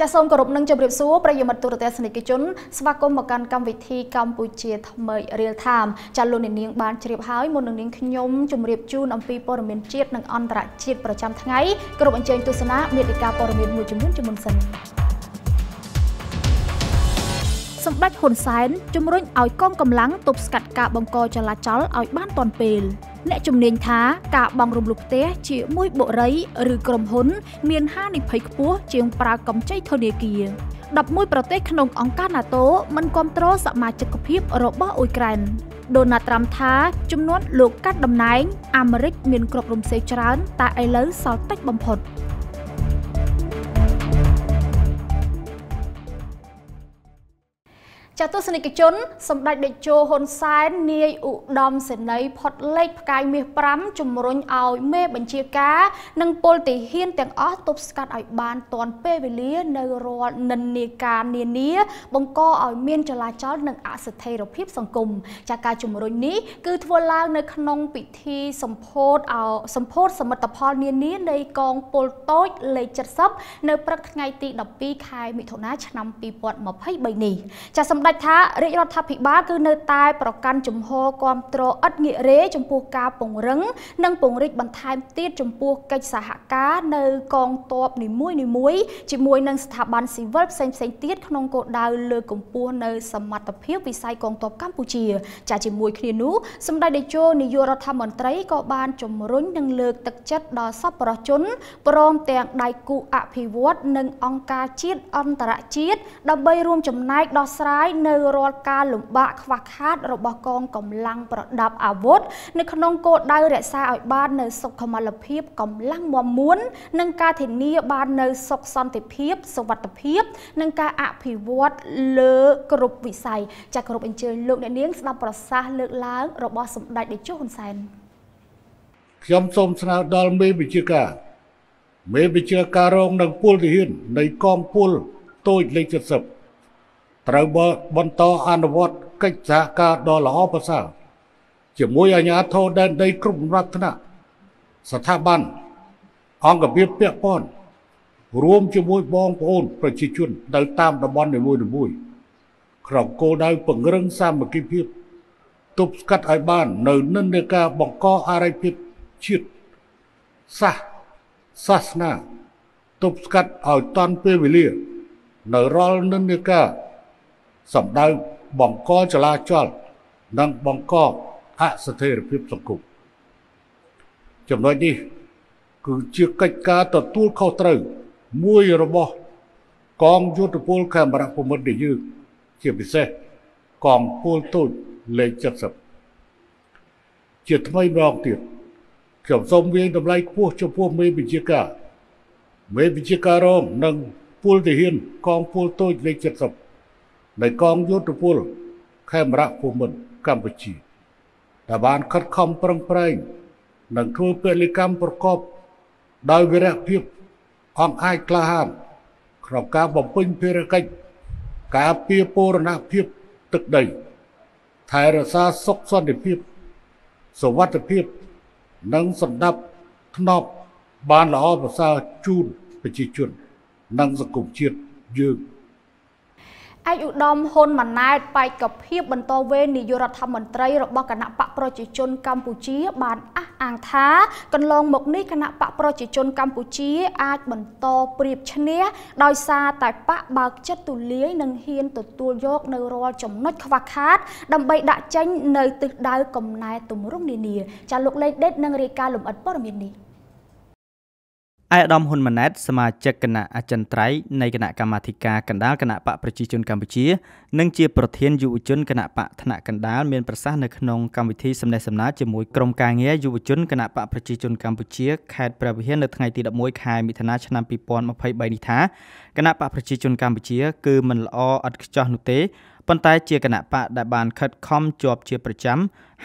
ចាសសូមគោរពនឹងជម្រាបសួរប្រិយមិត្តទូរទស្សនិកជនស្វាគមន៍មកកាន់កម្មវិធីកម្ពុជាថ្មី Real Time ចាសលោកអ្នកនាងបានជ្រាបហើយមុននឹងនាងខ្ញុំជម្រាបជូនអំពីព័ត៌មានជាតិនិងអន្តរជាតិប្រចាំថ្ងៃគោរពអញ្ជើញទស្សនាមេតិការព័ត៌មានមួយចំនួនជំនុនសិនសម្ដេចហ៊ុនសែនជំរុញឲ្យកងកម្លាំងទប់ស្កាត់ការបង្កចលាចលឲ្យបានទាន់ពេល។អ្នកជំនាញថាការបង់រំលោភផ្ទះជាមួយបុរី ឬក្រុមហ៊ុន មានហានិភ័យខ្ពស់ជាងប្រើកម្ចីធនាគារ11ប្រទេសក្នុងអង្គការ NATO មិនគ្រប់គ្រងសមាជិកភាពរបស់អ៊ុយក្រែនដូណាល់ត្រាំថាចំនួនលោកកាត់តំណែង អាមេរិក មានក្របរំសេវច្រើន តែឥឡូវសល់តិចបំផុតចាទស្សនិកជន សម្ដេចតេជោហ៊ុនសែននាយឧត្តមសេនីយ៍ផុតលេខផ្កាយមាស5ជំរុញឲ្យមេបញ្ជាការ និងពលទាហានទាំងអស់ទប់ស្កាត់ឲ្យបានទាន់ពេលវេលា នៅរាល់និន្នាការនានា បង្កឲ្យមាន ចលាចលនិងអស្ថិរភាពសង្គមចាការជំរុញនេះគឺធ្វើឡើងនៅក្នុងពិធីសម្ពោធឲ្យសម្ពោធសមិទ្ធផលនានានៃកងពលតូចលេខ70នៅព្រឹកថ្ងៃទី12ខែមិថុនាឆ្នាំ2023នេះចាសម្ដេចថារាជរដ្ឋាភិបាលគឺនៅតែប្រកាន់ជំហរគ្រប់គ្រងឥតងាករេ ចំពោះការពង្រឹងនិងពង្រីកបន្ថែមទៀតចំពោះកិច្ចសហការនៅកងទ័ពនីមួយនីមួយជាមួយនឹងស្ថាប័នស៊ីវិលផ្សេងផ្សេងទៀតក្នុងគោលដៅលើកកម្ពស់នៅសមត្ថភាពវិស័យកងទ័ពកម្ពុជា ចាជាមួយគ្នានោះសម្ដេចតេជោនាយករដ្ឋមន្ត្រីក៏បានជំរុញនិងលើកទឹកចិត្តដល់សប្បុរសជនព្រមទាំងដៃគូអភិវឌ្ឍនិងអង្គការជាតិអន្តរជាតិដើម្បីរួមចំណែកដោះស្រាយនៅរាល់ការលំបាកខ្វះខាតរបស់កងកម្លាំងប្រដាប់អាវុធនៅក្នុងគោលដៅរក្សាឲ្យបាននៅសុខុមាលភាពកម្លាំងមមួន និងការធានាបាននៅសុខសន្តិភាពសុវត្ថិភាព និងការអភិវឌ្ឍលើគ្រប់វិស័យចាក់គ្រប់អញ្ជើញលោកអ្នកនាងស្ដាប់ប្រសាសន៍លើកឡើងរបស់សម្ដេចតេជោហ៊ុនសែនខ្ញុំសូមស្នើដល់មេវិជាការមេវិជាការរងនិងពលទាហាននៃកងពលតូចលេខ70ត្រូវបន្តអនុវត្តកិច្ចសហការដ៏ល្អប្រសើរជាមួយអាជ្ញាធរដែនដីគ្រប់រដ្ឋថ្នាក់ស្ថាប័នអង្គភាពពាក់ព័ន្ធរួមជាមួយបងប្អូនប្រជាជននៅតាមតំបន់នីមួយៗក្នុងគោលដៅពង្រឹងសាមគ្គីភាព ទប់ស្កាត់ឲ្យបាននៅ និន្នាការបង្កអរិយភាពជាតិសាសសាសនាទប់ស្កាត់ឲ្យតាន់ពេលវេលានៅរាល់និន្នាការសម្ដៅបង្កចលាចល និងបង្កអស្ថិរភាពសង្គមចំណុចនេះ គឺជាកិច្ចការទទួលខុសត្រូវមួយរបស់កងយុទ្ធពលខេមរៈភូមិន្ទដែលយើងជាពិសេសកងពលទូចលេខ70ជាថ្មីម្ដងទៀតខ្ញុំសូមវាងតម្លៃខ្ពស់ចំពោះមេវិជាការ មេវិជាការរងនិងពលទាហានកងពលទូចលេខ70នៃកងយោធពលខេមរៈភូមិន្ទកម្ពុជាដែលបានខិតខំប្រឹងប្រែងនិងធ្វើពលកម្មប្រកបដោយវីរភាពអង្អាចក្លាហាន ក្នុងការបំពេញភារកិច្ចការពារបូរណភាពទឹកដី ថែរក្សាសុខសន្តិភាពសวัสดิភាព និងសម្ដាប់ធ្នាប់បានល្អប្រសើរជូនប្រជាជន និងសង្គមជាតិយើង។ឯកឧត្តមហ៊ុនម៉ាណែតបេក្ខភាពបន្តវេននាយករដ្ឋមន្ត្រីរបស់គណៈបកប្រជាជនកម្ពុជា បានអះអាងថាកន្លងមកនេះគណៈបកប្រជាជនកម្ពុជា អាចបន្តប្រៀបឈ្នះដោយសារតែបកបើកចិត្តទូលាយនិងហ៊ាន ទទួលយកនៅរាល់ចំណុចខ្វះខាតដើម្បីដាក់ចេញនៅទិសដៅកំណែទម្រង់នានាចាលោកលេខដេត និងរាយការណ៍លំអិតព័ត៌មាននេះឯកឧត្តមហ៊ុនម៉ាណែតសមាជិកគណៈអចិន្ត្រៃយ៍នៃគណៈកម្មាធិការកណ្ដាលគណៈបកប្រជាជនកម្ពុជានិងជាប្រធានយុវជនគណៈបកថ្នាក់កណ្ដាលមានប្រសាសន៍នៅក្នុងកម្មវិធីសំណេះសំណាលជាមួយក្រុមការងារយុវជនគណៈបកប្រជាជនកម្ពុជាខេត្តព្រះវិហារនៅថ្ងៃទី11ខែមិថុនាឆ្នាំ2023នេះថាគណៈបកប្រជាជនកម្ពុជាគឺមិនល្អឥតខ្ចោះនោះទេប៉ុន្តែជាគណៈបកដែលបានខិតខំជាប់ជាប្រចាំ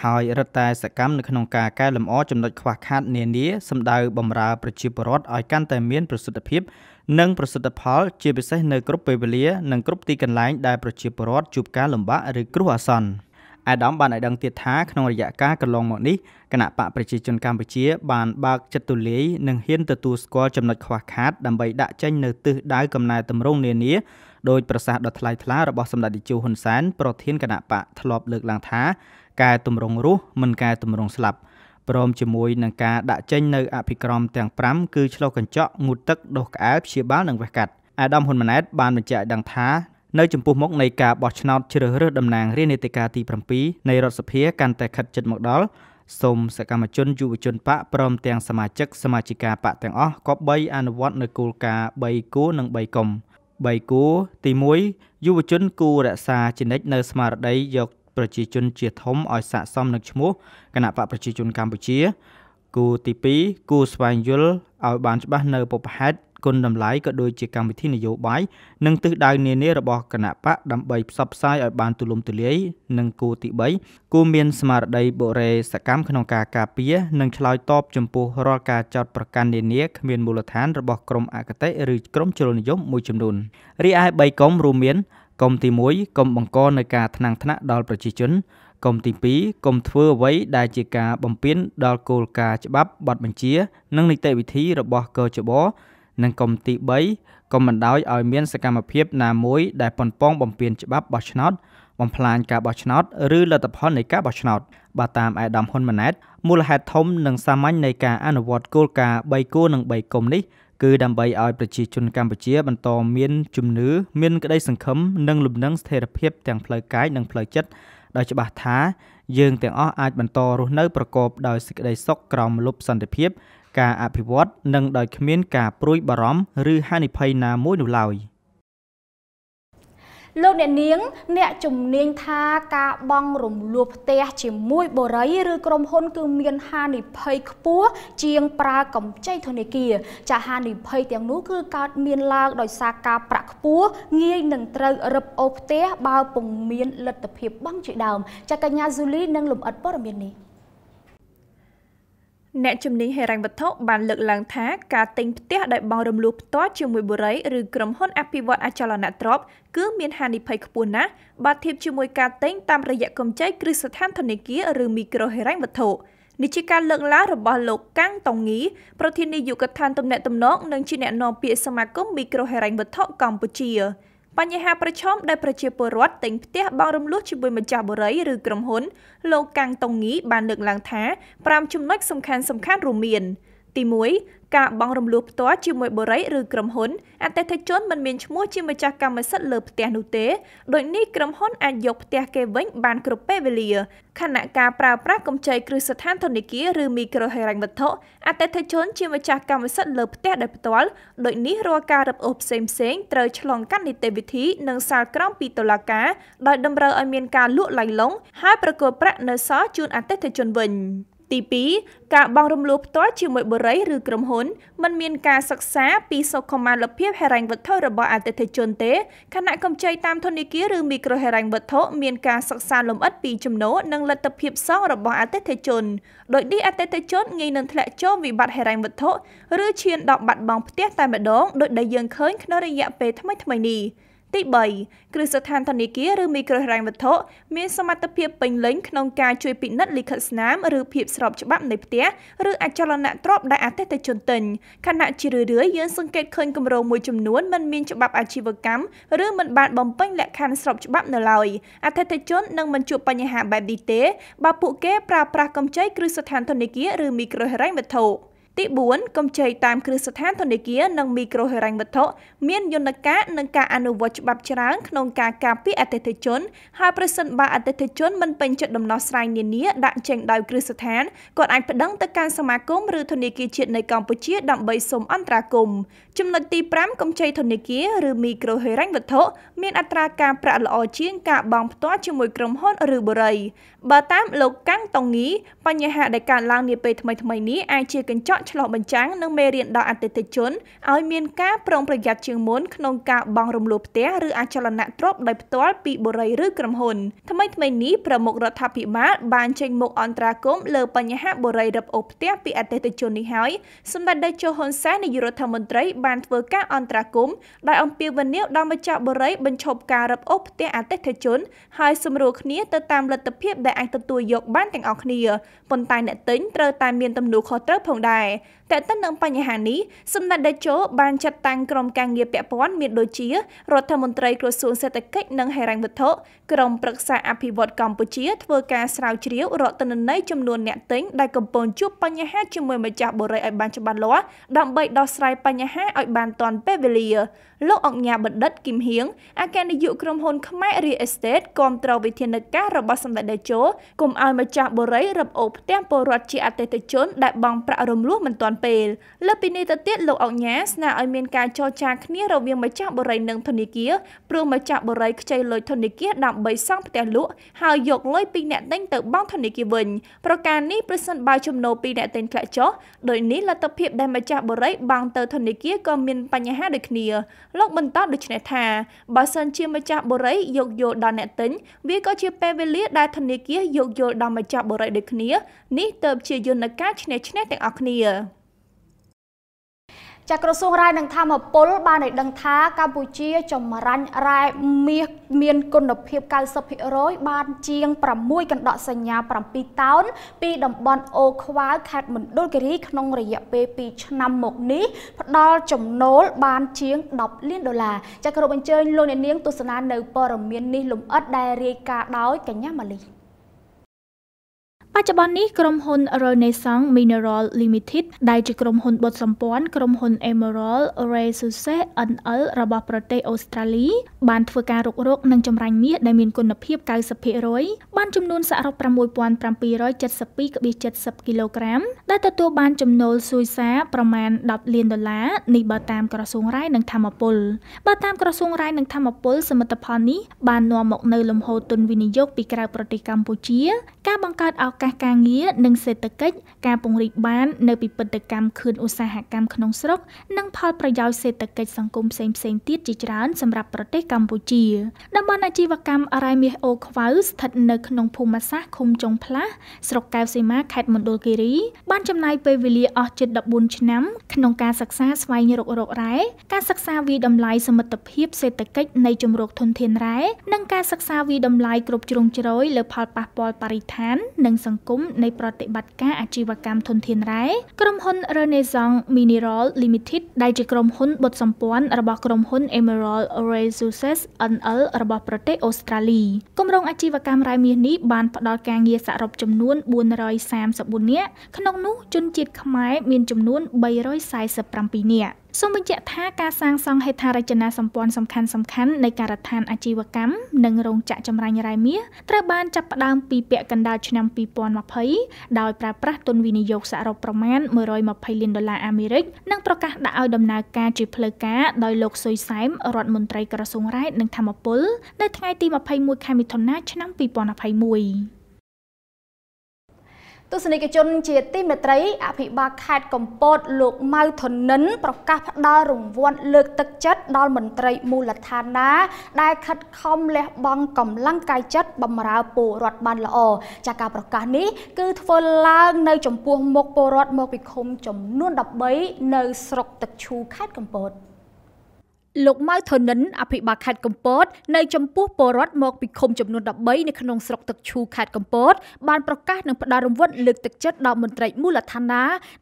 ហើយរឹតតែសកម្មនៅក្នុងការកែលម្អចំណុចខ្វះខាតនានាសម្ដៅបម្រើប្រជាពលរដ្ឋឲ្យកាន់តែមានប្រសិទ្ធភាពនិងប្រសិទ្ធផលជាពិសេសនៅគ្រប់ពេលវេលានិងគ្រប់ទីកន្លែងដែលប្រជាពលរដ្ឋជួបការលំបាកឬគ្រោះអាសន្នអាដាមបានឲ្យដឹងទៀតថាក្នុងរយៈកាលកន្លងមកនេះគណៈបកប្រជាជនកម្ពុជាបានបើកចិត្តទូលាយនិងហ៊ានទទួលស្គាល់ចំណុចខ្វះខាតដើម្បីដាក់ចេញនៅទិសដៅកំណែតម្រង់នានាដោយប្រសាសន៍ដ៏ថ្លៃថ្លារបស់សម្ដេចតេជោហ៊ុនសែនប្រធានគណៈបកធ្លាប់លើកឡើងថាកែតម្រង់រស់មិនកែតម្រង់ស្លាប់ព្រមជាមួយនឹងការដាក់ចេញនៅអភិក្រមទាំង5គឺឆ្លុះកញ្ចក់ងូតទឹកដុសក្អែព្យាបាលនិងវះកាត់អាដាមហ៊ុនម៉ាណែតបានបញ្ជាក់ដឹងថានៅចំពោះមុខនៃការបោះឆ្នោតជ្រើសរើសតំណាងរាជនេតិកាទី7នៃរដ្ឋសភាកាន់តែខិតជិតមកដល់សូមសកម្មជនយុវជនបកព្រមទាំងសមាជិក សមាជិកាបកទាំងអស់គប្បីអនុវត្តនៅគោលការណ៍3គូនិង3កុំ3គួរទី1យុវជនគួររក្សាជានិច្ចនៅស្មារតីយកប្រជាជនជាធំឲ្យស័ក្តិសមនឹងឈ្មោះគណៈបកប្រជាជនកម្ពុជាគូទី2គូស្វែងយល់ឲ្យ បានច្បាស់នៅពុបហេតុគុណតម្លៃក៏ដូចជាកម្មវិធីនយោបាយនិងទិសដៅនានារបស់គណៈបកដើម្បីផ្សព្វផ្សាយឲ្យបានទូលំទូលាយនិងគោលទី3គួរមានស្មារតីបុរេសកម្មក្នុងការការពារនិងឆ្លើយតបចំពោះរាល់ការចោទប្រកាន់នានាគ្មានមូលដ្ឋានរបស់ក្រមអគតិឬក្រមជ្រុលនិយមមួយចំនួនរីឯ3កុំរួមមានកុំទី1កុំបង្កនៅការថ្នាំងថ្នាក់ដល់ប្រជាជនកុំទី2កុំធ្វើអ្វីដែលជាការបំពានដល់គោលការណ៍ច្បាប់បទបញ្ជា និងនីតិវិធីរបស់កជបនិងកុំទី3កុំបណ្ដោយឲ្យមាន សកម្មភាពណាមួយដែលប៉ុនប៉ងបំពានច្បាប់បោះឆ្នោតបំផ្លាញការបោះឆ្នោតឬលទ្ធផលនៃការបោះឆ្នោតបាទតាមអៃដាមហ៊ុនម៉ាណែតមូលហេតុធំនិងសាមញ្ញនៃការអនុវត្តគោលការណ៍3គោលនិង3គុំនេះ គឺដើម្បីឲ្យប្រជាជនកម្ពុជាបន្តមានជំនឿមានក្តីសង្ឃឹមនិងលំនឹងស្ថិរភាពទាំងផ្លូវកាយនិងផ្លូវចិត្តដោយច្បាស់ថាយើងទាំងអស់អាចបន្តរស់នៅប្រកបដោយសេចក្តី សុខក្រោមលប់សន្តិភាពការអភិវឌ្ឍនិងដោយគ្មាន ការព្រួយបារម្ភឬហានិភ័យណាមួយនោះឡើយ។លោកអ្នកនាង អ្នកជំនាញថាការបង់រំលោភផ្ទះជាមួយបរិយឬក្រុមហ៊ុន គឺ មានហានិភ័យខ្ពស់ជាង ប្រើកម្ចីធនាគារ ចាហានិភ័យទាំងនោះ គឺកើតមានឡើងដោយសារការប្រាក់ខ្ពស់ងាយនឹងត្រូវរឹបអូសផ្ទះបើពុំមានលទ្ធភាពបង់ជាដើមចាកញ្ញាស៊ូលីនឹងលំអិតព័ត៌មាននេះអ្នកជំនាញហិរញ្ញវត្ថុបានលើកឡើងថាការទិញផ្ទះដោយបង់រំលោភផ្ទាល់ជាមួយបុរីឬក្រុមហ៊ុនអភិវឌ្ឍអចលនទ្រព្យគឺមានហានិភ័យខ្ពស់ណាស់បើធៀបជាមួយការទិញតាមរយៈកម្ចីគ្រឹះស្ថានធនាគារឬមីក្រូហិរញ្ញវត្ថុនេះជាការលើកឡើងរបស់លោកកាំងតុងងីប្រធាននាយកដ្ឋានទំនាក់ទំនងនិងជាអ្នកណែនាំពាក្យសមាគមមីក្រូហិរញ្ញវត្ថុកម្ពុជាបញ្ហាប្រឈមដែលប្រជាពលរដ្ឋទិញផ្ទះបង់រំលោះជាមួយម្ចាស់បុរីឬក្រុមហ៊ុនលោកកាំងតុងងីបានលើកឡើងថា5ចំណុចសំខាន់សំខាន់រួមមាន ទី1ការបង់រំលោះផ្ទាល់ជាមួយបុរីឬក្រុមហ៊ុនអតិថិជនមិនមានឈ្មោះជាម្ចាស់កម្មសិទ្ធិលើផ្ទះនោះទេដូចនេះក្រុមហ៊ុនអាចយកផ្ទះគេវិញបានគ្រប់ពេលវេលាខណៈការប្រើប្រាស់កម្ចីគ្រឹះស្ថានធនាគារឬមីក្រូហិរញ្ញវត្ថុអតិថិជនជាម្ចាស់កម្មសិទ្ធិលើផ្ទះដោយផ្ទាល់ដូចនេះរាល់ការរឹបអូសផ្សេងផ្សេងត្រូវឆ្លងកាត់នីតិវិធីនិងសាលក្រមពីតុលាការដោយតម្រូវឲ្យមានការលក់ឡៃឡុងហើយប្រគល់ប្រាក់នៅសល់ជូនអតិថិជនវិញទី2ការបង់រំលោភផ្ទាល់ជាមួយបុរីឬក្រុមហ៊ុនមិនមានការសិក្សាពីសុខុមាលភាពហិរញ្ញវត្ថុរបស់អតិថិជនទេខណៈកម្ចីតាម ធនាគារឬមីក្រូហិរញ្ញវត្ថុមានការសិក្សាលម្អិតពីចំណូលនិងលទ្ធភាព សងរបស់អតិថិជនដោយនេះអតិថិជនងាយនឹងធ្លាក់ចូលវិបត្តិហិរញ្ញវត្ថុឬឈានដល់បាត់បង់ផ្ទះតែម្ដងដោយដែលយើងឃើញក្នុងរយៈពេលថ្មីៗនេះទី3គ្រឹះស្ថានធនាគារឬមីក្រូហិរញ្ញវត្ថុមានសមត្ថភាពពេញលេញក្នុងការជួយពិនិត្យលិខិតស្នាម ឬភាពស្របច្បាប់នៃផ្ទះឬអចលនទ្រព្យដែលអតិថិជនទិញខណៈជារឿយៗយើងសង្កេតឃើញគម្រោងមួយចំនួនមិនមានច្បាប់អាជីវកម្មឬមិនបានបំពេញលក្ខខណ្ឌស្របច្បាប់នៅឡើយអតិថិជននឹងមិនជួបបញ្ហា បែបនេះទេបើពួកគេប្រើប្រាស់កម្ចីគ្រឹះស្ថានធនាគារឬមីក្រូហិរញ្ញវត្ថុ។ទី4កម្ចីតាមគ្រឹះស្ថានធនាគារនិងមីក្រូហិរញ្ញវត្ថុមានយន្តការនិងការអនុវត្តច្បាប់ច្រើនក្នុងការការពារអតិថិជនហើយប្រសិនបើអតិថិជនមិនពេញចិត្តដំណោះស្រាយនានាដាក់ចេញដោយគ្រឹះស្ថានគាត់អាចប្តឹងទៅកាន់សមាគមឬធនាគារជាតិនៃកម្ពុជាដើម្បីសុំអន្តរាគមន៍ចំណុចទី5កម្ចីធនាគារឬមីក្រូហិរញ្ញវត្ថុមានអត្រាការប្រាក់ល្អជាងការបង់ផ្ទាល់ជាមួយក្រុមហ៊ុនឬបុរីបើតាមលោកកាំងតុងងីបញ្ហាដែលកើតឡើងនាពេលថ្មីៗនេះអាចជាកញ្ចក់ឆ្លោះបញ្ចាំងនិងមេរៀនដល់អតិថិជនឲ្យមានការប្រុងប្រយ័ត្នជាងមុនក្នុងការបង់រំលោភផ្ទះឬអចលនៈទ្រព្យដោយផ្ទាល់ពីបុរីឬក្រុមហ៊ុនថ្មីថ្មីនេះប្រមុខរដ្ឋាភិបាលបានចេញមុខអន្តរាគមន៍លើបញ្ហាបុរីរឹបអូសផ្ទះពីអតិថិជននេះហើយសម្ដេចតេជោហ៊ុនសែននាយករដ្ឋមន្ត្រីបានធ្វើការអន្តរាគមន៍ដោយអំពាវនាវដល់ម្ចាស់បុរីបញ្ឈប់ការរឹបអូសផ្ទះអតិថិជនហើយសម្រួលគ្នាទៅតាមលទ្ធភាពដែលអាចទទួលយកបានទាំងអស់គ្នាប៉ុន្តែអ្នកទិញត្រូវតែមានទំនួលខុសត្រូវផងដែរ okay តែទៅនឹងបញ្ហានេះសំណាក់តេជោបានចាត់តាំងក្រុមការងារពាក់ព័ន្ធមានដូចជា រដ្ឋមន្ត្រីក្រសួងសេដ្ឋកិច្ចនិងហិរញ្ញវត្ថុក្រុមប្រឹក្សាអភិវឌ្ឍកម្ពុជាធ្វើការស្រាវជ្រាវរកទិន្នន័យចំនួនអ្នកទិញដែលកំពុងជួបបញ្ហាជាមួយម្ចាស់បុរីឲ្យបានច្បាស់លាស់ដើម្បីដោះស្រាយបញ្ហាឲ្យបានទាន់ពេលវេលាលោកអង្គញាបណ្ឌិតគឹមហៀងអគ្គនាយកក្រុមហ៊ុនខ្មែរ Real Estate គ្រប់គ្រងវិធានការរបស់សម្ដេចតេជោគុំឲ្យម្ចាស់បុរីរឹបអូរផ្ទះពលរដ្ឋជាអតិថិជនដែលបង់ប្រាក់រំលោះមិនទាន់ពេលលើពីនេះទៅទៀតលោកអុកញ៉ាស្នើឲ្យមានការចរចាគ្នារវាងម្ចាស់បរិយនិងធនាគារព្រោះម្ចាស់បរិយខ្ចីលុយធនាគារដើម្បីសង់ផ្ទះលក់ហើយយកលុយពីអ្នកទិញទៅបង់ធនាគារវិញប្រការនេះប្រសិនបើចំណូលពីអ្នកទិញធ្លាក់ចុះដោយនេះលទ្ធភាពដែលម្ចាស់បរិយបង់ទៅធនាគារក៏មានបញ្ហាដូចគ្នាលោកបន្តដូច្នេះថាបើសិនជាម្ចាស់បរិយយកយល់ដល់អ្នកទិញវាក៏ជាពេលវេលាដែលធនាគារយកយល់ដល់ម្ចាស់បរិយដូចគ្នានេះទៅជាយន្តការឈ្នះឈ្នះទាំងអស់គ្នាចាក្រសួងរាយនឹងធម្មពលបានឲ្យដឹងថាកម្ពុជា ចម្រាញ់រ៉ែមាសមានគុណភាព90%បានជាង6កណ្ដកសញ្ញា7តោនពីតំបន់អូខ្វាវខេត្តមណ្ឌលគិរី ក្នុងរយៈពេល2ឆ្នាំមកនេះផ្ដល់ចំណូលបានជាង10លានដុល្លារចាក្រុមអញ្ជើញលោកអ្នកនាងទស្សនានៅព័ត៌មាននេះលំអិតដែលរាយការណ៍ដោយ កញ្ញាម៉ាលីច្ចុប្បន្ននេះក្រុមហ៊ុន Renaissance Mineral Limited ដែលជាក្រុមហ៊ុនបុតសម្ព័ន្ធក្រុមហ៊ុន Emerald Resources NL របស់ប្រទេសអូស្ត្រាលីបានធ្វើការរុករកនិងចម្រាញ់មាសដែលមានគុណភាព90%បានចំនួនសរុប6772.70គីឡូក្រាមដែលទទួលបានចំណូលសួយសារប្រមាណ10លានដុល្លារនេះបើតាមក្រសួងរាយនិងធម្មពលបើតាមក្រសួងរាយនិងធម្មពលសមិទ្ធផលនេះបាននាំមកនូវលំហូរទុនវិនិយោគពីក្រៅប្រទេសកម្ពុជាការបង្កើតឱកាសសការងារនិងសេដ្ឋកិច្ចការពង្រីកបាន នៅ ពិពិធកម្មខឿនឧស្សាហកម្មក្នុងស្រុកនិងផលប្រយោជន៍សេដ្ឋកិច្ចសង្គមផ្សេងផ្សេងទៀតជាច្រើន សម្រាប់ប្រទេសកម្ពុជាតំបន់អាជីវកម្មអរ៉ៃមាសអូខ្វៅស្ថិតនៅក្នុងភូមិសាស្ត្រឃុំចុងផ្លាស់ស្រុកកែវសីមាខេត្តមណ្ឌលគិរីបានចំណាយពេលវេលាអស់ជិត14ឆ្នាំ ក្នុងការសិក្សាស្វែងរករករ៉ែការសិក្សាវិតម្លៃសមិទ្ធភាពសេដ្ឋកិច្ចនៃជំរកធនធានរ៉ែនិងការសិក្សាវិតម្លៃគ្រប់ជ្រុងជ្រោយលើផលប៉ះពាល់បរិស្ថាននិងសង្គមង្គមនៃប្រតិបត្តិការអាជីវកម្មធនធានរ៉ែក្រុមហ៊ុន Renaissance Mineral Limited ដែលជាក្រុមហ៊ុនបុតសម្ព័ន្ធរបស់ក្រុមហ៊ុន Emerald Resources NL របស់ប្រទេសអូស្ត្រាលីគម្រោងអាជីវកម្មរ៉ែមាសនេះបានផ្ដល់ការងារសរុបចំនួន434នាក់ក្នុងនោះជនជាតិខ្មែរមានចំនួន347នាក់សូមបញ្ជាក់ថាការសាងសង់ហេដ្ឋារចនាសម្ព័ន្ធសំខាន់ៗនៃការដ្ឋានអាជីវកម្មនិងរោងចក្រចម្រាញ់រ៉ែមាសត្រូវបានចាប់ផ្ដើមពីពាក់កណ្ដាលឆ្នាំ2020ដោយប្រើប្រាស់ទុនវិនិយោគសរុបប្រមាណ120លានដុល្លារអាមេរិកនិងប្រកាសដាក់ឲ្យដំណើរការជាផ្លូវការដោយលោកសុយសែមរដ្ឋមន្ត្រីក្រសួងរ៉ែនិងធម្មពលនៅថ្ងៃទី21ខែមិថុនាឆ្នាំ2021ទស្សនិកជនជាទីមេត្រី អភិបាលខេត្តកំពតលោកម៉ៅធនិនប្រកាសផ្ដល់រង្វាន់លើកទឹកចិត្តដល់មន្ត្រីមូលដ្ឋានណាដែលខិតខំលះបង់កម្លាំងកាយចិត្តបម្រើពលរដ្ឋបានល្អចាការប្រកាសនេះគឺធ្វើឡើងនៅចំពោះមុខពលរដ្ឋមកពីឃុំចំនួន13នៅស្រុកទឹកឈូខេត្តកំពត។លោកម៉ៅធនិនអភិបាលខេត្តកំពតនៅចំពោះពលរដ្ឋមកពីឃុំចំនួន13នៅក្នុងស្រុកទឹកឈូខេត្តកំពតបានប្រកាសនឹងផ្ដល់រង្វាន់លើកទឹកចិត្តដល់មន្ត្រីមូលដ្ឋាន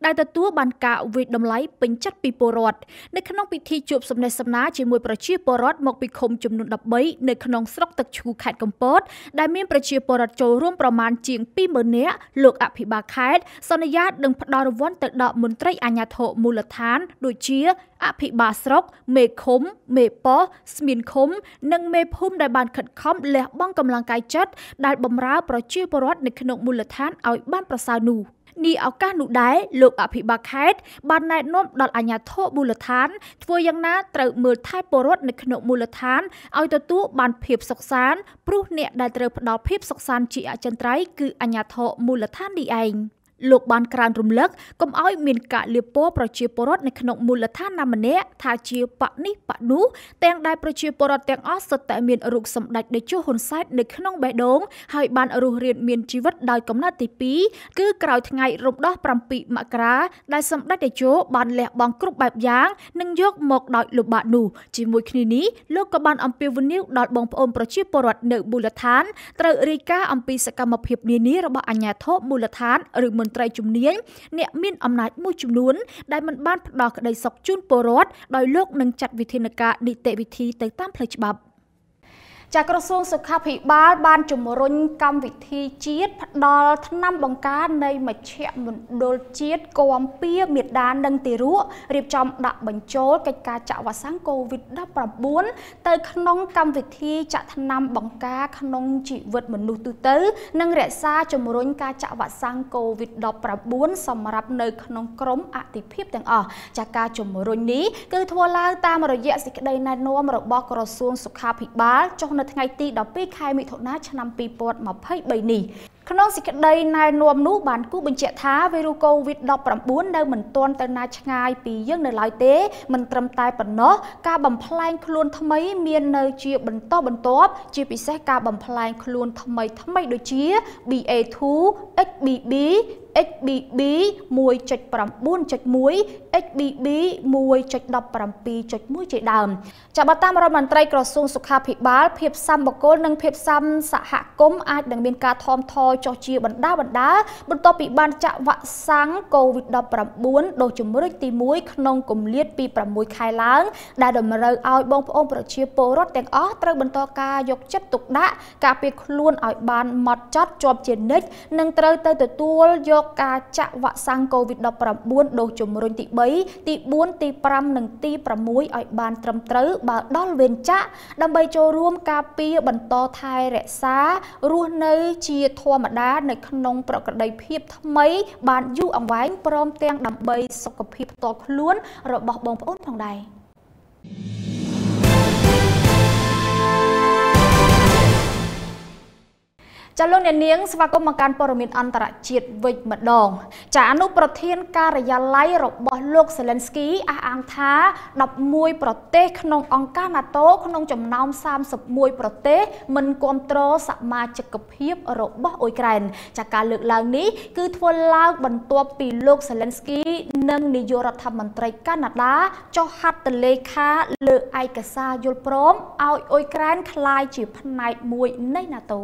ដែលទទួលបានការវិយតម្លៃពេញចិត្តពីពលរដ្ឋនៅក្នុងពិធីជួបសំណេះសំណាលជាមួយប្រជាពលរដ្ឋមកពីឃុំចំនួន13នៅក្នុងស្រុកទឹកឈូខេត្តកំពតដែលមានប្រជាពលរដ្ឋចូលរួមប្រមាណជាង20000នាក់លោកអភិបាលខេត្តសន្យានឹងផ្ដល់រង្វាន់ទៅដល់មន្ត្រីអាជ្ញាធរមូលដ្ឋាន ដូចជាអភិបាលស្រុកមេឃុំមមេប៉ោស្មៀនឃុំនិងមេភូមិដែលបានខិតខំលះបង់កម្លាំងកាយចិត្តដែលបម្រើប្រជាពលរដ្ឋនៅក្នុងមូលដ្ឋានឲ្យបានប្រសើរនោះ។នីឱកាសនោះដែរលោកអភិបាលខេត្តបានណែនាំដល់អាជ្ញាធរមូលដ្ឋានធ្វើយ៉ាងណាត្រូវមើលថែពលរដ្ឋនៅក្នុងមូលដ្ឋានឲ្យទទួលបានភាពសុខសាន្តព្រោះអ្នកដែលត្រូវផ្ដល់ភាពសុខសាន្តជាអចិន្ត្រៃយ៍គឺអាជ្ញាធរមូលដ្ឋាននេះឯង។លោកបានក្រើនរំលឹកកុំឲ្យមានការលៀបពណ៌ប្រជាពលរដ្ឋនៅក្នុងមូលដ្ឋានណាម្នាក់ថាជាបកនេះបកនោះទាំងដែលប្រជាពលរដ្ឋទាំងអស់សុទ្ធតែមានរូបសម្ដេចតេជោហ៊ុនសែននៅក្នុងបេះដូងហើយបានរស់រានមានជីវិតដោយកំណត់ទី2គឺក្រោយថ្ងៃរំដោះ7មករាដែលសម្ដេចតេជោបានលះបង់គ្រប់បែបយ៉ាងនិងយកមកដោយលំបាកនោះជាមួយគ្នានេះលោកក៏បានអំពាវនាវដល់បងប្អូនប្រជាពលរដ្ឋនៅមូលដ្ឋានត្រូវរាយការណ៍អំពីសកម្មភាពនានារបស់អាជ្ញាធរមូលដ្ឋានឬមន្ន្ត្រីជំនាញអ្នកមានអំណាច មួយចំនួន ដែលមិនបានផ្ដល់ក្តីសុខជូនពលរដ្ឋដោយលោកនឹងចាត់វិធានការនីតិវិធីទៅតាមផ្លូវច្បាប់ចាក្រសួងសុខាភិបាលបានជំរុញកម្មវិធីជាតិផ្ដល់ថ្នាំបង្ការនៃមជ្ឈមណ្ឌលជាតិគាំពៀមេដាននិងទារករៀបចំដាក់បញ្ចូលកិច្ចការចាក់វ៉ាក់សាំង COVID-19 ទៅ ក្នុង កម្មវិធីចាក់ថ្នាំបង្ការក្នុងជីវិតមនុស្សទូទៅ និង រក្សាជំរុញការចាក់វ៉ាក់សាំង COVID-19 សម្រាប់នៅ ក្នុងក្រមអតិភិបទាំងអស់ចាការជំរុញនេះគឺធ្វើឡើងតាមរយៈសេចក្តីណែនាំរបស់ក្រសួងសុខាភិបាលចុះនៅថ្ងៃទី12ខែមិថុនាឆ្នាំ2023នេះក្នុងសេចក្តីណែនាំនោះបានគូបញ្ជាក់ថាវីរុសកូវីដ19នៅមិនទាន់ទៅណាឆ្ងាយពីយើងនៅឡើយទេមិនត្រឹមតែប៉ុណ្ណោះការបំផ្លែងខ្លួនថ្មី មាននៅជាបន្តបន្ទាប់ជាពិសេសការបំផ្លែងខ្លួនថ្មីថ្មីដូចជា BA2 XBB XBB 1.9.1 XBB 1.17.1ជាដើម ចាប់តាមរដ្ឋមន្ត្រីក្រសួងសុខាភិបាលភាពសម្បកលនិងភាពសម្សហគមន៍អាចនឹងមានការថមថយចុះជាបណ្ដាបណ្ដាបន្ទាប់ពីបានចាក់វ៉ាក់សាំង COVID-19 ដូសជំរុញទី1ក្នុងគម្លាតពី6ខែឡើងដែលតម្រូវឲ្យបងប្អូនប្រជាពលរដ្ឋទាំងអស់ត្រូវបន្តការយកចិត្តទុកដាក់ការពារខ្លួនឲ្យបានម៉ត់ចត់ជាប់ជានិច្ចនិងត្រូវទៅទទួលយកការចាក់វ៉ាក់សាំង COVID-19 ដូសជំរុញទី3ទី4ទី5និងទី6ឲ្យបាន ត្រឹមត្រូវបើដល់វេនចាក់ដើម្បីចូលរួម ការពារបន្តថែរក្សារស់នៅ ជាធម្មមតានៅក្នុងប្រក្រតីភាពថ្មីបានយូរអង្វែងព្រមទាំងដើម្បីសុខភាពផ្ទាល់ខ្លួន របស់បងប្អូនផងដែរចាលោកអ្នកនាងស្វាគមន៍មកកាន់ព័ត៌មានអន្តរជាតិវិញម្ដង ចាអនុប្រធានការិយាល័យរបស់លោក Zelensky អះអាងថា11ប្រទេសក្នុងអង្គការ NATO ក្នុងចំណោម31ប្រទេស មិនគ្រប់គ្រងសមាជិកភាពរបស់អ៊ុយក្រែនចាការលើកឡើងនេះគឺធ្វើឡើងបន្ទាប់ពីលោក Zelensky និងនាយករដ្ឋមន្ត្រីកាណាដាចុះហត្ថលេខាលើឯកសារយល់ព្រមឲ្យអ៊ុយក្រែនក្លាយជាផ្នែកមួយនៃ NATO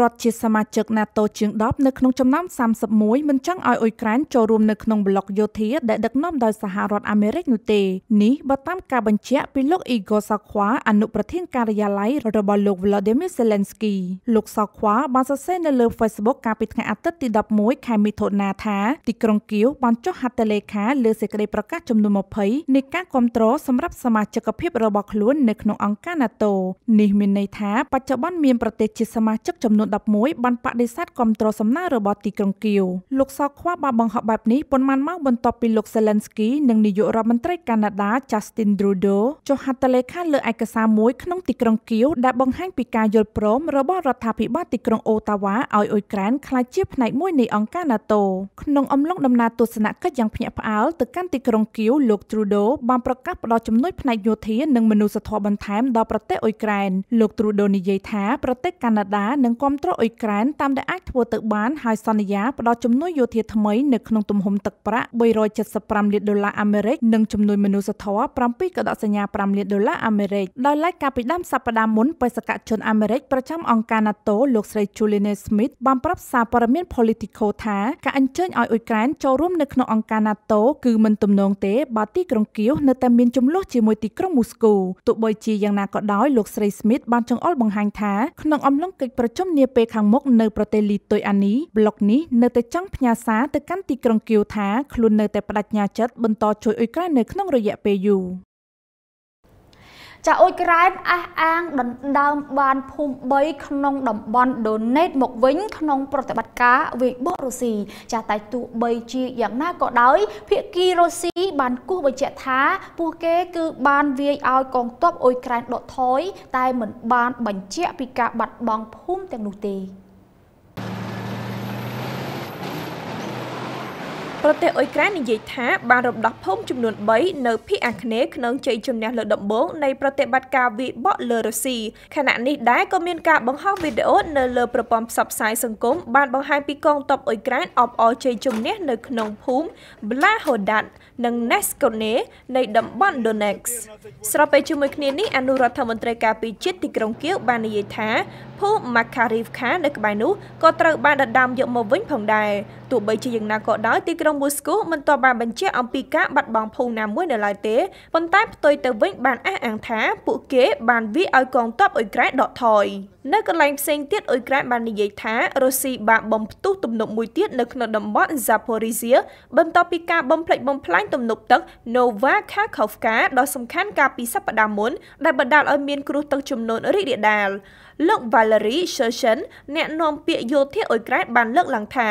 រដ្ឋជាសមាជិក NATO ជាង10នៅក្នុងចំណោម31មិនចង់ឲ្យអ៊ុយក្រែនចូលរួមនៅក្នុងប្លុកយោធា ដែលដឹកនាំដោយសហរដ្ឋអាមេរិកនោះទេនេះបើតាមការបញ្ជាក់ពីលោក Igor Sakwa អនុប្រធានការិយាល័យរបស់លោក Volodymyr Zelensky លោក Sakwa បានសរសេរនៅលើ Facebook កាលពីថ្ងៃអាទិត្យទី11ខែមិថុនាថាទីក្រុងគៀវបានចុះហត្ថលេខាលើសេចក្តីប្រកាសចំនួន20នៃការគ្រប់គ្រងសម្រាប់សមាជិកភាពរបស់ខ្លួននៅក្នុងអង្គការ NATO នេះមានន័យថាបច្ចុប្បន្នមានប្រទេសជាសមាជិកចំចំនួន11បានបដិសេធគាំទ្រសំណើរបស់ទីក្រុងគៀវលោកសខ្វះបានបង្ហោះបែបនេះប៉ុន្មានម៉ោងបន្ទាប់ពីលោក Zelensky និងនាយករដ្ឋមន្ត្រីកាណាដា Justin Trudeau ចុះហត្ថលេខាលើឯកសារមួយក្នុងទីក្រុងគៀវដែលបង្ហាញពីការយល់ព្រមរបស់រដ្ឋាភិបាលទីក្រុងអូតាវ៉ាឲ្យអ៊ុយក្រែនក្លាយជាផ្នែកមួយនៃអង្គការ NATO ក្នុងអំឡុងដំណើរទស្សនកិច្ចយ៉ាងភ្ញាក់ផ្អើលទៅកាន់ទីក្រុងគៀវលោក Trudeau បានប្រកាសផ្តល់ជំនួយផ្នែកយោធានិងមនុស្សធម៌បន្ថែមដល់ប្រទេសអ៊ុយក្រែនលោក Trudeau និយាយថាប្រទេស កាណាដានិងគ្រប់គ្រងអ៊ុយក្រែនតាមដែលអាចធ្វើទៅបានហើយសន្យាផ្ដល់ជំនួយយោធាថ្មីនៅក្នុងទំហំទឹកប្រាក់375លានដុល្លារអាមេរិកនិងជំនួយមនុស្សធម៌7កដកសញ្ញា5លានដុល្លារអាមេរិកដោយឡែកកាលពីដើមសប្តាហ៍មុនបេសកជនអាមេរិកប្រចាំអង្គការ NATO លោកស្រី Julianne Smith បានប្រាប់សារព័ត៌មាន Politico ថាការអញ្ជើញឲ្យអ៊ុយក្រែនចូលរួមនៅក្នុងអង្គការ NATO គឺមិនទំនងទេបើទីក្រុងគៀវនៅតែមានចំនួនជាមួយទីក្រុងមូស្គូទោះបីជាយ៉ាងណាក៏ដោយលោកស្រី Smith បានចង្អុលបង្ហាញថាក្នុងអំឡុងកិច្ចប្រជុំនាពេលខាងមុខនៅប្រទេសលីទុយអានីប្លុកនេះនៅតែចង់ផ្ញើសារទៅកាន់ទីក្រុងគៀវថាខ្លួននៅតែបដិញ្ញាចិត្តបន្តជួយអ៊ុយក្រែននៅក្នុងរយៈពេលយូរ។ចាអ៊ុយក្រែនអះអាងដណ្ដើមបានភូមិ3ក្នុងតំបន់ដូណេត មកវិញក្នុងប្រតិបត្តិការវាយបករុស្ស៊ីចាតែទោះបីជាយ៉ាងណាក៏ដោយភាគីរុស្ស៊ីបានគូសបញ្ជាក់ថា ពួកគេគឺបានវាយឲ្យកងទ័ពអ៊ុយក្រែនដកថយតែមិន បានបញ្ជាក់ពីការបាត់បង់ភូមិទាំងនោះទេប្រទេសអ៊ុយក្រែននិយាយថាបានរំដោះភូមិចំនួន3នៅភូមិអាគ្នេយ៍ក្នុងជ័យជំនះលើដំបងនៃប្រតិបត្តិការវាយបកលើរុស្ស៊ីខណៈនេះដែរក៏មានការបង្ហោះវីដេអូនៅលើប្រព័ន្ធផ្សព្វផ្សាយសង្គមបានបង្ហាញពីកងទ័ពអ៊ុយក្រែនអបអរជ័យជំនះនៅក្នុងភូមិ Blahodat និង Neskone នៃតំបន់ Donetsk ស្របពេលជាមួយគ្នានេះអនុរដ្ឋមន្ត្រីការពារជាតិទីក្រុងគៀវបាននិយាយថាភូមិ Makarivka នៅក្បែរនោះក៏ត្រូវបានដណ្ដើមយកមកវិញផងដែរទោះបីជាយ៉ាងណាក៏ដោយទីក្រុងមូស្គូមិនទាន់បានបញ្ជាក់អំពីការបាត់បង់ភូមិណាមួយនៅឡើយទេប៉ុន្តែផ្ទុយទៅវិញបានអះអាងថា ពួកគេបានវាឲ្យកងទ័ពអ៊ុយក្រែនដកថយនៅកន្លែងផ្សេងទៀតអ៊ុយក្រែនបាននិយាយថារុស្ស៊ីបានបំផ្ទុះទំនប់មួយទៀតនៅក្នុងតំបន់ Zaporizhia បន្ទាប់ពីការបំផ្លិចបំផ្លាញទំនប់ទឹក Nova Kakhovka ដ៏សំខាន់កាលពីសប្តាហ៍មុនដែលបណ្ដាលឲ្យមានគ្រោះទឹកជំនន់រីករាលដាលលោក Valery Shcherbin អ្នកនាំពាក្យយោធាអ៊ុយក្រែនបានលើកឡើងថា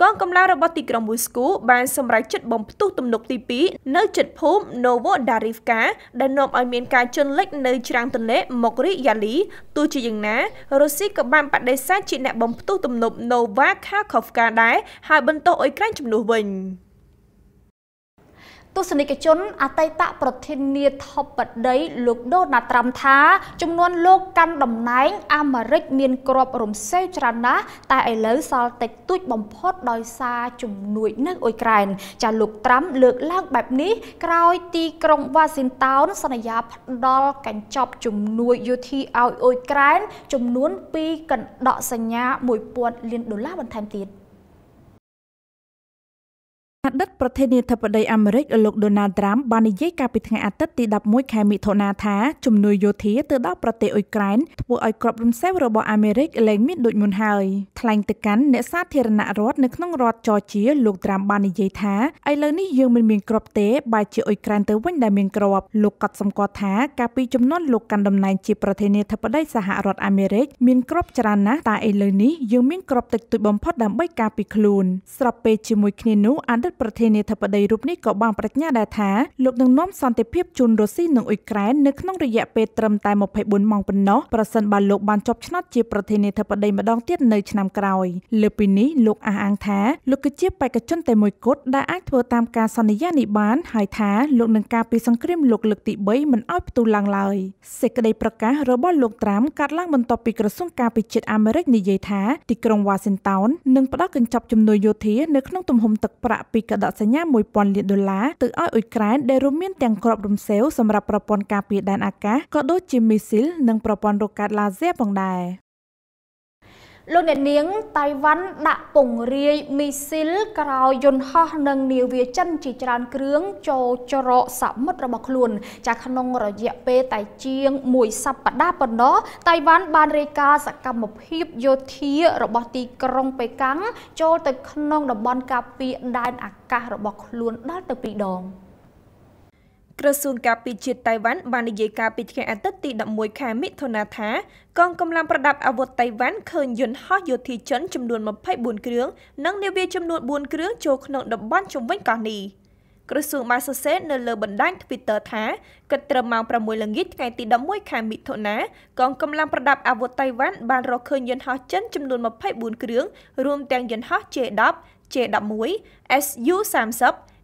កងកម្លាំងរបស់ទីក្រុងមូស្គូបានសម្រេចចិត្តបំផ្ទុះទំនុកទី2នៅជិតភូមិ Novodarivka ដែលនាំឲ្យមានការជន់លិចនៅច្រាំងទន្លេមករីយ៉ាលីទោះជាយ៉ាងណារុស្ស៊ីក៏បានបដិសេធជាអ្នកបំផ្ទុះទំនប់ Nova Kharkovka ដែរហើយបន្តអ៊ុយក្រែនជំនួសវិញ។ទស្សនិកជនអតីតប្រធានាធិបតីលោកដូណាល់ត្រាំថាចំនួនលោកកាន់តំណែង អាមេរិកមានក្របរំសេវច្រើនណាស់តែឥឡូវសល់តិចតួចបំផុតដោយសារជំនួយនៅអ៊ុយក្រែនចាលោកត្រាំលើកឡើងបែបនេះក្រោយទីក្រុងវ៉ាស៊ីនតោន សន្យាផ្ដល់កញ្ចប់ជំនួយយោធាឲ្យអ៊ុយក្រែនចំនួន2កណ្ដកសញ្ញា1000លានដុល្លារបន្ថែមទៀត។អតីតប្រធានាធិបតីអាមេរិកលោកដូណាល់ត្រាំបាននិយាយកាលពីថ្ងៃអាទិត្យទី11ខែមិថុនាថាជំនួយយោធាទៅដល់ប្រទេសអ៊ុយក្រែនធ្វើឲ្យក្របរំសេវរបស់អាមេរិកលែងមានដូចមុនហើយថ្លែងទៅកាន់អ្នកសាធារណរដ្ឋនៅក្នុងរដ្ឋចរជាលោកត្រាំបាននិយាយថាឥឡូវនេះយើងមិនមានក្របទេបែរជាអ៊ុយក្រែនទៅវិញដែលមានក្របលោកកត់សម្គាល់ថាកាលពីចំនួនលោកកាន់តំណែងជាប្រធានាធិបតី សហរដ្ឋអាមេរិក មានក្របច្រើនណាស់តែឥឡូវនេះយើងមានក្របតិចតួចបំផុតដើម្បីការពារខ្លួនស្របពេលជាមួយគ្នានោះអតីតប្រធានាធិបតីរូបនេះក៏បាន ប្រាជ្ញាដែរថាលោកនឹងនាំសន្តិភាពជូនរុស្ស៊ីនិងអ៊ុយក្រែននៅក្នុងរយៈពេលត្រឹមតែ24ម៉ោងប៉ុណ្ណោះប្រសិនបើលោកបានជាប់ឆ្នោតជាប្រធានាធិបតីម្ដងទៀតនៅឆ្នាំក្រោយលើពីនេះលោកអះអាងថាលោកគឺជាបេក្ខជនតែមួយគត់ដែលអាចធ្វើតាមការសន្យានេះបានហើយថាលោកនឹងការពារសង្គ្រាមលោកលើកទី3មិនឲ្យផ្ទុះឡើងឡើយសេចក្តីប្រកាសរបស់លោកត្រាំកាត់ឡើងបន្ទាប់ពីក្រសួងការពារជាតិអាមេរិកនិយាយថាទីក្រុងវ៉ាស៊ីនតោននឹងផ្ដល់កញ្ចប់ជំនួយយោធានៅក្នុងទំហំទឹកប្រាក់ពីកដសញ្ញា1000លានដុល្លារទៅឲ្យអ៊ុយក្រែនដែលរួមមានទាំងក្របរំសេវសម្រាប់ប្រព័ន្ធការពារដែនអាកាសក៏ដូចជាមីស៊ីលនិងប្រព័ន្ធរ៉ុកកែតឡាស៊ែរផងដែរ។លោកអ្នកនាងតៃវ៉ាន់ដាក់ពង្រាយមីស៊ីលក្រោយយន្តហោះ និងនាវាចិនជាច្រើនគ្រឿង ចូលច្រកសមុទ្ររបស់ខ្លួនចាក្នុងរយៈពេលតែជាងមួយសប្តាហ៍ប៉ុណ្ណោះតៃវ៉ាន់បានរាយការណ៍សកម្មភាពយោធារបស់ទីក្រុងប៉េកាំងចូលទៅក្នុងតំបន់ការពារដែនអាកាសរបស់ខ្លួនដល់ទៅ2ដង។ក្រសួងការពារជាតិតៃវ៉ាន់បាននិយាយការពីថ្ងៃអាទិត្យទី11ខែមិថុនាថាកងកម្លាំងប្រដាប់អាវុធតៃវ៉ាន់ឃើញយន្តហោះយោធាចិនចំនួន24គ្រឿងនិងនាវាចំនួន4គ្រឿងចូលក្នុងតំបន់ជុំវិញកោះនេះក្រសួងបានសរសេរនៅលើបណ្ដាញ Twitter ថាគិតត្រឹមម៉ោង6ល្ងាចថ្ងៃទី11ខែមិថុនាកងកម្លាំងប្រដាប់អាវុធតៃវ៉ាន់បានរកឃើញយន្តហោះចិនចំនួន24គ្រឿងរួមទាំងយន្តហោះ J10 J11 SU30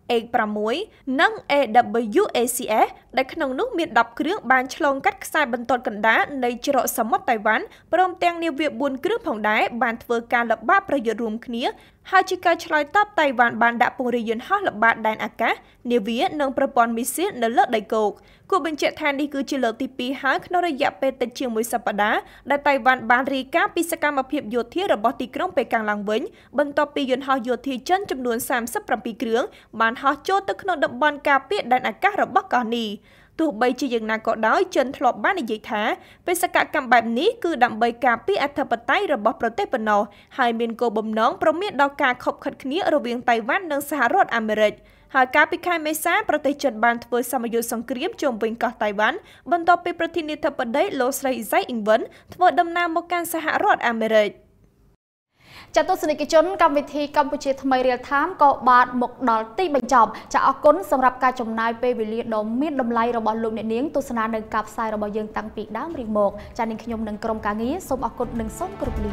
A6 និង AWACS ដែលក្នុងនោះមាន10គ្រឿងបានឆ្លងកាត់ខ្សែបន្ទាត់កណ្ដាលនៃច្រកសមុទ្រតៃវ៉ាន់ព្រមទាំងនាវា4គ្រឿងផងដែរបានធ្វើការល្បាតប្រយុទ្ធរួមគ្នាហើយជាការឆ្លើយតបតៃវ៉ាន់បានដាក់ពង្រាយយន្តហោះល្បាតដែនអាកាសនាវានិងប្រព័ន្ធមីស៊ីលនៅលើដីគោកគួរបញ្ជាក់ថានេះគឺជាលើកទី2ហើយក្នុងរយៈពេលតិចជាងមួយសប្តាហ៍ដែលតៃវ៉ាន់បានរាយការណ៍ពីសកម្មភាពយោធារបស់ទីក្រុងបេកាំងឡើងវិញបន្ទាប់ពីយន្តហោះយោធាចិនចំនួន37គ្រឿងបានហោះចូលទៅក្នុងតំបន់ការពារដែនអាកាសរបស់កោះនេះ។ទោះបីជាយ៉ាងណាក៏ដោយចិនធ្លាប់បាននិយាយថាបេសកកម្មបែបនេះគឺដើម្បីការពារអធិបតេយ្យរបស់ប្រទេសប៉ុណ្ណោះហើយមានគោលបំណងប្រមានដល់ការខົບខិតគ្នារវាងតៃវ៉ាន់និងសហរដ្ឋអាមេរិកហើយកាលពីខែមេសាប្រទេសចិនបានធ្វើសមយុទ្ធសង្គ្រាមជុំវិញកោះតៃវ៉ាន់បន្ទាប់ពីប្រធានាធិបតីលោកស្រីអ៊ីសៃអ៊ីងវិនធ្វើដំណើរមកកាន់សហរដ្ឋអាមេរិក។ចាទស្សនិកជនកម្មវិធីកម្ពុជាថ្មី Real Time ក៏បានមកដល់ទីបញ្ចប់ចាអរគុណសម្រាប់ការចំណាយពេលវេលាដ៏មានតម្លៃរបស់លោកអ្នកនាងទស្សនានៅការផ្សាយរបស់យើងតាំងពីដើមរៀងមកចានាងខ្ញុំនិងក្រុមការងារសូមអរគុណនិងសូមគោរពលា